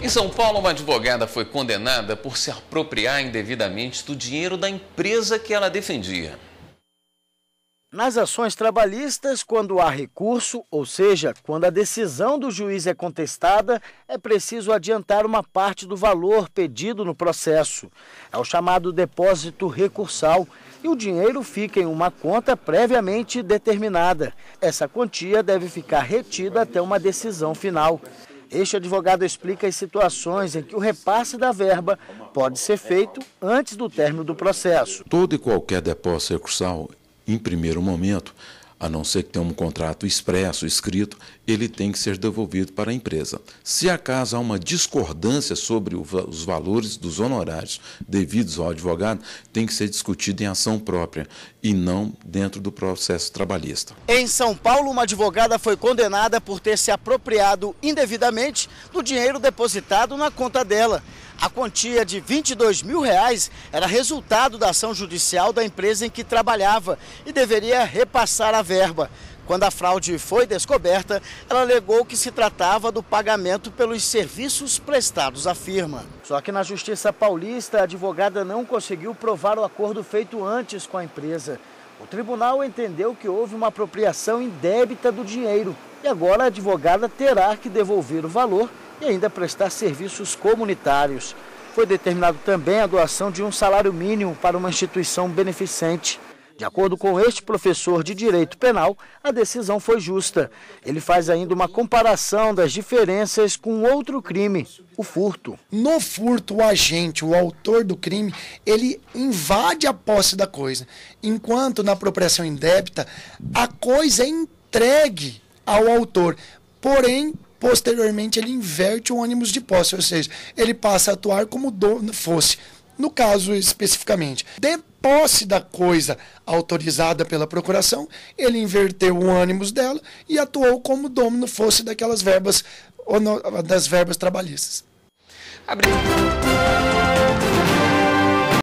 Em São Paulo, uma advogada foi condenada por se apropriar indevidamente do dinheiro da empresa que ela defendia. Nas ações trabalhistas, quando há recurso, ou seja, quando a decisão do juiz é contestada, é preciso adiantar uma parte do valor pedido no processo. É o chamado depósito recursal e o dinheiro fica em uma conta previamente determinada. Essa quantia deve ficar retida até uma decisão final. Este advogado explica as situações em que o repasse da verba pode ser feito antes do término do processo. Todo e qualquer depósito recursal, em primeiro momento, a não ser que tenha um contrato expresso, escrito, ele tem que ser devolvido para a empresa. Se acaso há uma discordância sobre os valores dos honorários devidos ao advogado, tem que ser discutido em ação própria e não dentro do processo trabalhista. Em São Paulo, uma advogada foi condenada por ter se apropriado indevidamente do dinheiro depositado na conta dela. A quantia de 22 mil reais era resultado da ação judicial da empresa em que trabalhava e deveria repassar a verba. Quando a fraude foi descoberta, ela alegou que se tratava do pagamento pelos serviços prestados à firma. Só que na Justiça Paulista, a advogada não conseguiu provar o acordo feito antes com a empresa. O tribunal entendeu que houve uma apropriação indébita do dinheiro e agora a advogada terá que devolver o valor e ainda prestar serviços comunitários. Foi determinado também a doação de um salário mínimo para uma instituição beneficente. De acordo com este professor de direito penal, a decisão foi justa. Ele faz ainda uma comparação das diferenças com outro crime, o furto. No furto, o agente, o autor do crime, ele invade a posse da coisa, enquanto na apropriação indébita, a coisa é entregue ao autor, porém Posteriormente, ele inverte o ônibus de posse, ou seja, ele passa a atuar como dono fosse. No caso especificamente, de posse da coisa autorizada pela procuração, ele inverteu o ânimos dela e atuou como dono fosse daquelas verbas das verbas trabalhistas.